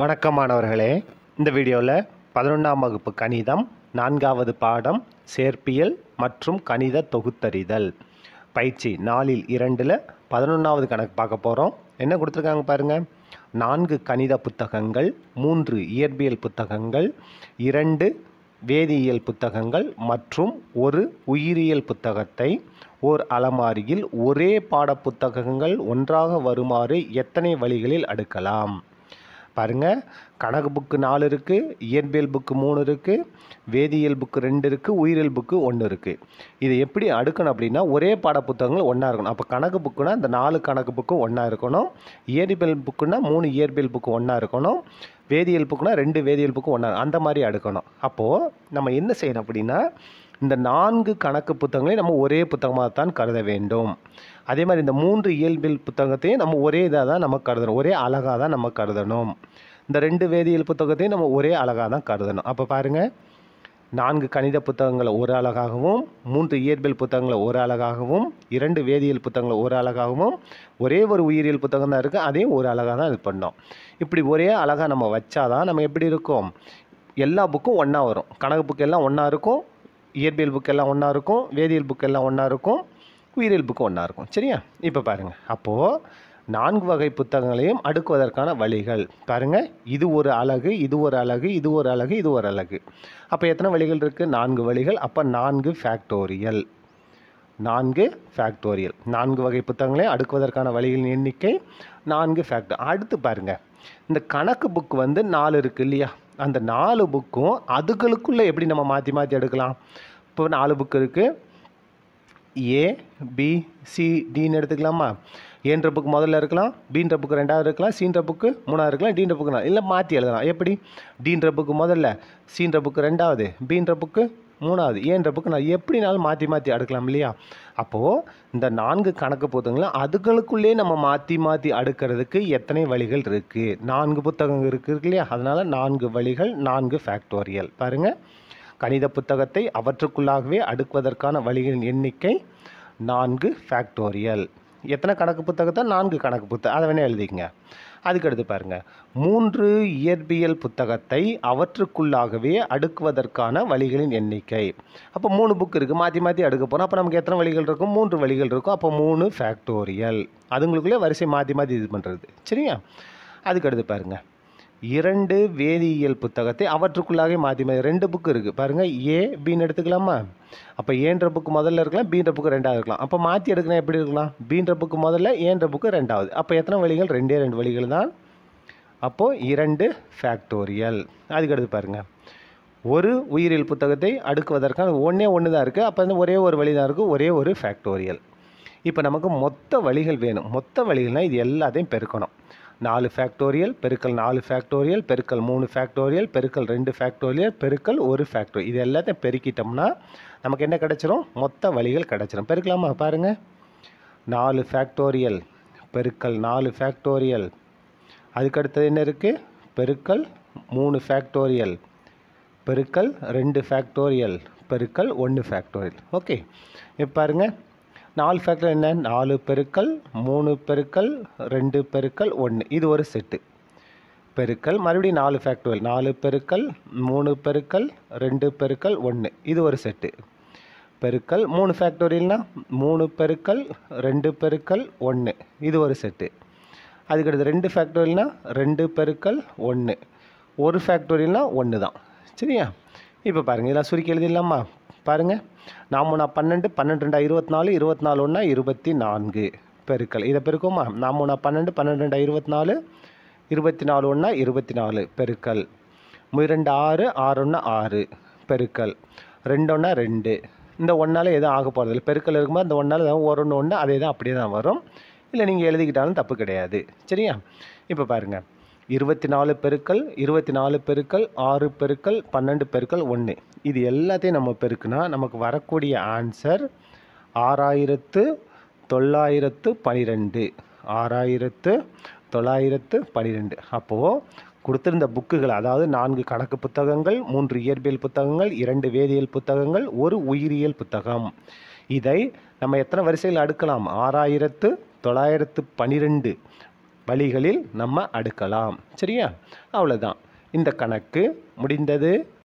வணக்கமானவர்களே இந்த வீடியோவில் பதினொன்றாம் வகுப்பு கணிதம் நான்காவது பாடம் சேர்ப்பியல் மற்றும் கணித தொகுத்தறிதல் பயிற்சி நாலில் இரண்டில் பதினொன்றாவது கணக்கு பார்க்க போகிறோம் என்ன கொடுத்துருக்காங்க பாருங்கள் நான்கு கணித புத்தகங்கள் மூன்று இயற்பியல் புத்தகங்கள் இரண்டு வேதியியல் புத்தகங்கள் மற்றும் ஒரு உயிரியல் புத்தகத்தை ஓர் அலமாரியில் ஒரே பாட புத்தகங்கள் ஒன்றாக வருமாறு எத்தனை வழிகளில் அடுக்கலாம் பாருங்கள் கணக்கு புக்கு நாலு இருக்குது இயற்பியல் புக்கு மூணு இருக்குது வேதியியல் புக்கு ரெண்டு இருக்குது உயிரியல் புக்கு ஒன்று இருக்குது இதை எப்படி அடுக்கணும் அப்படின்னா ஒரே பாட புத்தகங்கள் ஒன்றா இருக்கணும் அப்போ கணக்கு புக்குனா இந்த நாலு கணக்கு புக்கும் ஒன்றா இருக்கணும் இயற்பியல் புக்குனா மூணு இயற்பியல் புக்கு ஒன்றா இருக்கணும் வேதியியல் புக்குனா ரெண்டு வேதியியல் புக்கு ஒன்றா அந்த மாதிரி அடுக்கணும் அப்போது நம்ம என்ன செய்யணும் அப்படின்னா இந்த நான்கு கணக்கு புத்தகங்களையும் நம்ம ஒரே புத்தகமாக தான் கருத வேண்டும் அதே மாதிரி இந்த மூன்று இயல்பியல் புத்தகத்தையும் நம்ம ஒரே இதாக தான் நம்ம கருதணும் ஒரே அழகாக தான் நம்ம கருதணும் இந்த ரெண்டு வேதியியல் புத்தகத்தையும் நம்ம ஒரே அழகாக தான் கருதணும் அப்போ பாருங்கள் நான்கு கணித புத்தகங்களை ஒரு அழகாகவும் மூன்று இயற்பியல் புத்தகங்களை ஒரு அழகாகவும் இரண்டு வேதியியல் புத்தகங்களை ஒரு அழகாகவும் ஒரே ஒரு உயிரியல் புத்தகம் தான் இருக்குது அதையும் ஒரு அழகாக தான் இது பண்ணோம் இப்படி ஒரே அழகாக நம்ம வச்சாதான் நம்ம எப்படி இருக்கும் எல்லா புக்கும் ஒன்றா வரும் கணக்கு புக்கு எல்லாம் ஒன்றா இருக்கும் இயற்பியல் புக்கெல்லாம் ஒன்றா இருக்கும் வேதியியல் புக்கெல்லாம் ஒன்றா இருக்கும் உயிரியல் புக்கு ஒன்றா இருக்கும் சரியா இப்போ பாருங்கள் அப்போது நான்கு வகை புத்தகங்களையும் அடுக்குவதற்கான வழிகள் பாருங்கள் இது ஒரு அழகு இது ஒரு அழகு இது ஒரு அழகு இது ஒரு அழகு அப்போ எத்தனை வழிகள் இருக்குது நான்கு வழிகள் அப்போ நான்கு ஃபேக்டோரியல் நான்கு ஃபேக்டோரியல் நான்கு வகை புத்தகங்களையும் அடுக்குவதற்கான வழிகளின் எண்ணிக்கை நான்கு ஃபேக்டர் அடுத்து பாருங்கள் இந்த கணக்கு புக் வந்து நாலு இருக்குது இல்லையா அந்த நாலு புக்கும் அதுகளுக்குள்ளே எப்படி நம்ம மாற்றி மாற்றி எடுக்கலாம் இப்போ நாலு புக் இருக்குது ஏ பி சி டின்னு எடுத்துக்கலாமா ஏன்ற புக்கு முதல்ல இருக்கலாம் பீன்ற புக்கு ரெண்டாவது இருக்கலாம் சீன்ற புக்கு மூணாவது இருக்கலாம் டீன்ற நான் இல்லை மாற்றி எழுதலாம் எப்படி டீன்ற புக்கு முதல்ல சீன்ற புக்கு ரெண்டாவது பீன்ற புக்கு மூணாவது ஏன்ற புக்கு நான் எப்படினாலும் மாற்றி மாற்றி அடுக்கலாம் இல்லையா அப்போது இந்த நான்கு கணக்கு புத்தகங்களும் அதுகளுக்குள்ளே நம்ம மாற்றி மாற்றி அடுக்கிறதுக்கு எத்தனை வழிகள் இருக்குது நான்கு புத்தகங்கள் இருக்குது இல்லையா அதனால் நான்கு வழிகள் நான்கு ஃபேக்டோரியல் பாருங்கள் கணித புத்தகத்தை அவற்றுக்குள்ளாகவே அடுக்குவதற்கான வழிகளின் எண்ணிக்கை நான்கு ஃபேக்டோரியல் எத்தனை கணக்கு புத்தகத்தை நான்கு கணக்கு புத்தகம் அதை வேணால் எழுதிக்கங்க அதுக்கடுத்து பாருங்க மூன்று இயற்பியல் புத்தகத்தை அவற்றுக்குள்ளாகவே அடுக்குவதற்கான வழிகளின் எண்ணிக்கை அப்போ மூணு புக் இருக்குது மாற்றி மாற்றி அடுக்க போகிறோம் அப்போ நமக்கு எத்தனை வழிகள் இருக்கும் மூன்று வழிகள் இருக்கும் அப்போ மூணு ஃபேக்டோரியல் அதுங்களுக்குள்ளே வரிசை மாற்றி மாற்றி இது பண்ணுறது சரியா அதுக்கடுத்து பாருங்கள் இரண்டு வேதியியல் புத்தகத்தை அவற்றுக்குள்ளாகவே மாற்றி மாற்றி ரெண்டு புக்கு இருக்குது பாருங்கள் ஏ பின்னு எடுத்துக்கலாமா அப்போ ஏன்ற புக்கு முதல்ல இருக்கலாம் பீன்ற புக்கு ரெண்டாவது இருக்கலாம் அப்போ மாற்றி எடுக்கணும் எப்படி இருக்கலாம் பீன்ற புக்கு முதல்ல ஏன்ற புக்கு ரெண்டாவது அப்போ எத்தனை வழிகள் ரெண்டே ரெண்டு வழிகள் தான் அப்போது இரண்டு ஃபேக்டோரியல் அதுக்கடுத்து பாருங்கள் ஒரு உயிரியல் புத்தகத்தை அடுக்குவதற்கான ஒன்றே ஒன்று தான் இருக்குது அப்போ வந்து ஒரே ஒரு வழி தான் இருக்குது ஒரே ஒரு ஃபேக்டோரியல் இப்போ நமக்கு மொத்த வழிகள் வேணும் மொத்த வழிகள்னால் இது எல்லாத்தையும் பெருக்கணும் நாலு ஃபேக்டோரியல் பெருக்கல் நாலு ஃபேக்டோரியல் பெருக்கல் மூணு ஃபேக்டோரியல் பெருக்கல் ரெண்டு ஃபேக்டோரியல் பெருக்கல் ஒரு ஃபேக்டோரி இது எல்லாத்தையும் பெருக்கிட்டோம்னா நமக்கு என்ன கிடச்சிரும் மொத்த வழிகள் கிடச்சிரும் பெருக்கலாமா பாருங்கள் நாலு ஃபேக்டோரியல் பெருக்கல் நாலு ஃபேக்டோரியல் அதுக்கடுத்தது என்ன இருக்குது பெருக்கல் மூணு ஃபேக்டோரியல் பெருக்கல் ரெண்டு ஃபேக்டோரியல் பெருக்கல் ஒன்று ஃபேக்டோரியல் ஓகே இப்போ பாருங்கள் நாலு ஃபேக்டர் என்ன நாலு பெருக்கள் மூணு பெருக்கள் ரெண்டு பெருக்கள் ஒன்று இது ஒரு செட்டு பெருக்கல் மறுபடியும் நாலு ஃபேக்டுவல் நாலு பெருக்கள் மூணு பெருக்கள் ரெண்டு பெருக்கள் ஒன்று இது ஒரு செட்டு பெருக்கல் மூணு ஃபேக்டோரியல்னால் மூணு பெருக்கள் ரெண்டு பெருக்கள் ஒன்று இது ஒரு செட்டு அதுக்கடுத்து ரெண்டு ஃபேக்டோரியல்னால் ரெண்டு பெருக்கள் ஒன்று ஒரு ஃபேக்டோரியல்னால் ஒன்று தான் சரியா இப்போ பாருங்கள் இதெல்லாம் சுருக்கி எழுதிடலாமா பாருங்கள் நாமூனா பன்னெண்டு பன்னெண்டு ரெண்டா இருபத்தி நாலு இருபத்தி நாலு ஒன்றா இருபத்தி நான்கு பெருக்கல் இதை பெருக்குமா நாமூனா பன்னெண்டு பன்னெண்டு ரெண்டா இருபத்தி நாலு இருபத்தி நாலு ஒன்றா இருபத்தி நாலு பெருக்கல் இரண்டு ஆறு ஆறு ஒன்று ஆறு பெருக்கல் ரெண்டு ஒன்றா ரெண்டு இந்த ஒன்றால் எதுவும் ஆக போகிறது இல்லை பெருக்கல் இருக்கும்போது அந்த ஒன்றால் எதாவது ஒரு ஒன்று ஒன்று அதே தான் அப்படியே தான் வரும் இல்லை நீங்கள் எழுதிக்கிட்டாலும் தப்பு கிடையாது சரியா இப்போ பாருங்கள் இருபத்தி நாலு பெருக்கள் இருபத்தி நாலு பெருக்கள் ஆறு பெருக்கள் பன்னெண்டு பெருக்கள் ஒன்று இது எல்லாத்தையும் நம்ம பெருக்குனா நமக்கு வரக்கூடிய ஆன்சர் ஆறாயிரத்து தொள்ளாயிரத்து பனிரெண்டு ஆறாயிரத்து தொள்ளாயிரத்து பனிரெண்டு அப்போது கொடுத்துருந்த புக்குகள் அதாவது நான்கு கணக்கு புத்தகங்கள் மூன்று இயற்பியல் புத்தகங்கள் இரண்டு வேதியியல் புத்தகங்கள் ஒரு உயிரியல் புத்தகம் இதை நம்ம எத்தனை வரிசையில் அடுக்கலாம் ஆறாயிரத்து தொள்ளாயிரத்து பனிரெண்டு வழிகளில் நம்ம அடுக்கலாம் சரியா அவ்வளோதான் இந்த கணக்கு முடிந்தது